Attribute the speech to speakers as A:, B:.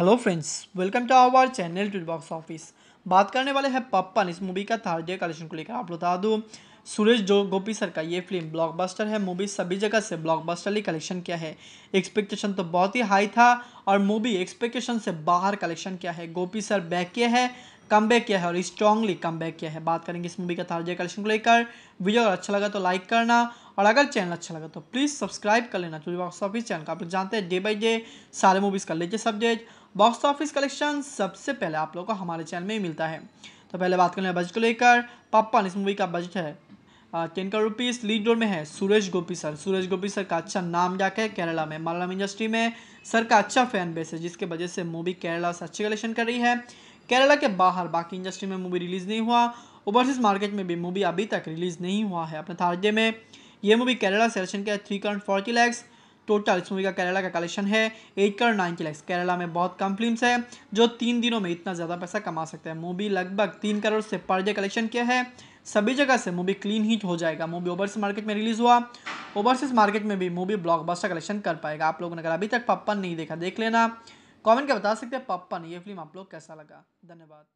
A: hello friends welcome to our channel tool box office बात करने वाले हैं पप्पन इस मूवी का थर्ड डे कलेक्शन को लेकर आप बता दूँ सुरेश जो गोपी सर का ये फिल्म ब्लॉकबस्टर है मूवी सभी जगह से ब्लॉकबस्टरली कलेक्शन किया है एक्सपेक्टेशन तो बहुत ही हाई था और मूवी एक्सपेक्टेशन से बाहर कलेक्शन किया है गोपी सर बैक किया है कम बैक किया है और स्ट्रांगली कम बैक किया है बात करेंगे इस मूवी का थर्ड डे कलेक्शन को लेकर वीडियो अगर अच्छा लगा तो लाइक करना और अगर चैनल अच्छा लगा तो प्लीज़ सब्सक्राइब कर लेना चूरी बॉक्स ऑफिस चैनल का आप लोग जानते हैं डे बाई डे सारे मूवीज़ का latest update box office collection सबसे पहले आप लोग को हमारे चैनल में ही मिलता है तो पहले बात करें बजट को लेकर पापा इस मूवी का बजट है ten crore rupees lead role में है सुरेश गोपी सर सुरेश गोपी सर का अच्छा नाम जाके केरला में मलयालम इंडस्ट्री में सर का अच्छा फैन बेस है जिसके वजह से मूवी केरला से अच्छी कलेक्शन कर रही है केरला के बाहर बाकी इंडस्ट्री में मूवी रिलीज़ नहीं हुआ ओवरसीज़ मार्केट में भी मूवी अभी तक रिलीज़ नहीं हुआ है अपने थार्जे में ये मूवी केरला सेलेक्शन के three crore forty lakhs total इस मूवी का केरला का कलेक्शन है एट करोड़ नाइन्टी लैक्स केरला में बहुत कम फिल्म्स है जो तीन दिनों में इतना ज़्यादा पैसा कमा सकते हैं मूवी लगभग तीन करोड़ से पर डे कलेक्शन किया है सभी जगह से मूवी क्लीन हिट हो जाएगा मूवी ओवरसीज मार्केट में रिलीज हुआ ओवरसीज मार्केट में भी मूवी ब्लॉकबस्टर कलेक्शन कर पाएगा आप लोगों ने अगर अभी तक पप्पन नहीं देखा देख लेना कमेंट के बता सकते हैं पप्पन ये फिल्म आप लोग कैसा लगा धन्यवाद